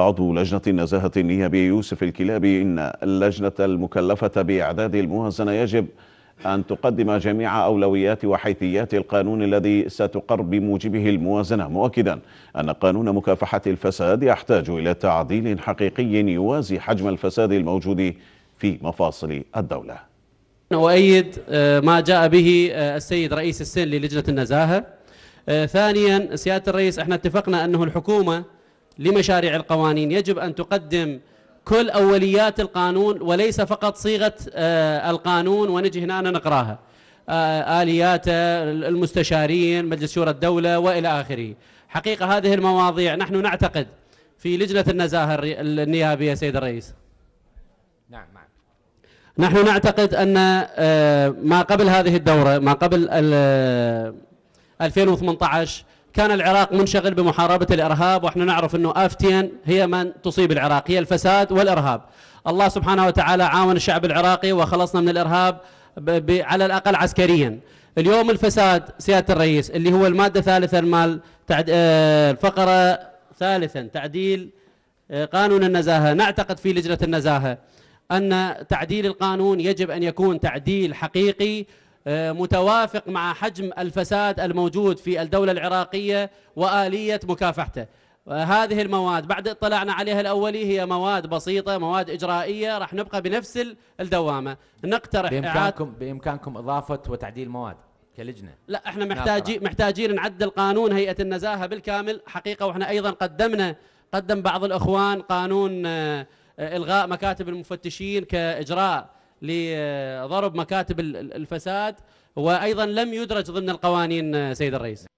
عضو لجنة النزاهة النيابية يوسف الكلابي إن اللجنة المكلفة بإعداد الموازنة يجب أن تقدم جميع أولويات وحيثيات القانون الذي ستقر بموجبه الموازنة مؤكدا أن قانون مكافحة الفساد يحتاج إلى تعديل حقيقي يوازي حجم الفساد الموجود في مفاصل الدولة نؤيد آه، ما جاء به آه، السيد رئيس السن للجنة النزاهة آه، ثانيا سيادة الرئيس احنا اتفقنا أنه الحكومة لمشاريع القوانين يجب أن تقدم كل أوليات القانون وليس فقط صيغة آه، القانون ونجي هنا نقراها آه، آلياته المستشارين مجلس شورى الدولة وإلى آخره حقيقة هذه المواضيع نحن نعتقد في لجنة النزاهة النيابية سيد الرئيس نعم, نعم. نحن نعتقد أن آه، ما قبل هذه الدورة ما قبل 2018 كان العراق منشغل بمحاربة الإرهاب وإحنا نعرف أنه آفتين هي من تصيب العراق هي الفساد والإرهاب الله سبحانه وتعالى عاون الشعب العراقي وخلصنا من الإرهاب على الأقل عسكريا اليوم الفساد سيادة الرئيس اللي هو المادة ثالثة المال تعد... آه، الفقرة ثالثا تعديل آه، قانون النزاهة نعتقد في لجنة النزاهة أن تعديل القانون يجب أن يكون تعديل حقيقي آه، متوافق مع حجم الفساد الموجود في الدولة العراقية وآلية مكافحته آه، هذه المواد بعد اطلعنا عليها الأولي هي مواد بسيطة مواد إجرائية راح نبقى بنفس الدوامة نقترح بإمكانكم, بإمكانكم إضافة وتعديل مواد كلجنه لا احنا محتاجين محتاجين نعدل قانون هيئه النزاهه بالكامل حقيقه واحنا ايضا قدمنا قدم بعض الاخوان قانون آه، الغاء مكاتب المفتشين كاجراء لضرب مكاتب الفساد وأيضا لم يدرج ضمن القوانين سيد الرئيس